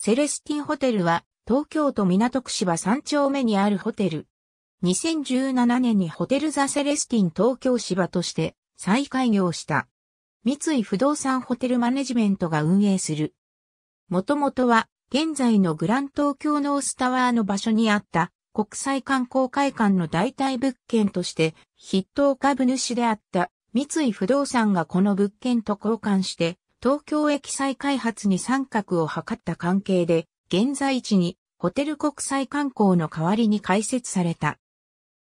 セレスティンホテルは東京都港区芝3丁目にあるホテル。2017年にホテルザ・セレスティン東京芝として再開業した。三井不動産ホテルマネジメントが運営する。もともとは現在のグラン東京ノースタワーの場所にあった国際観光会館の代替物件として筆頭株主であった三井不動産がこの物件と交換して東京駅再開発に参画を図った関係で、現在地にホテル国際観光の代わりに開設された。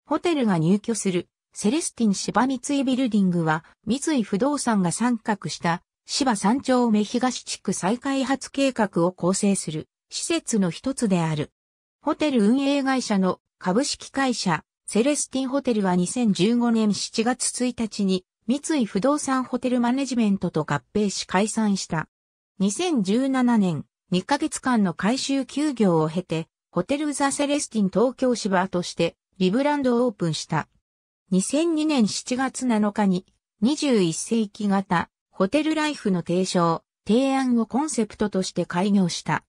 ホテルが入居するセレスティン芝三井ビルディングは三井不動産が参画した芝三丁目東地区再開発計画を構成する施設の一つである。ホテル運営会社の株式会社セレスティンホテルは2015年7月1日に三井不動産ホテルマネジメントと合併し解散した。2017年、2ヶ月間の改修休業を経て、ホテルザセレスティン東京芝としてリブランドオープンした。2002年7月7日に21世紀型ホテルライフの提唱、提案をコンセプトとして開業した。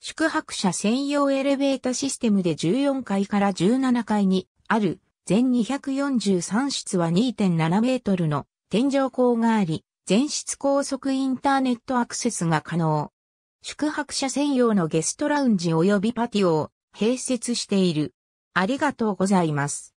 宿泊者専用エレベータシステムで14階から17階にある全243室は2.7メートルの天井高があり、全室高速インターネットアクセスが可能。宿泊者専用のゲストラウンジ及びパティオを併設している。ありがとうございます。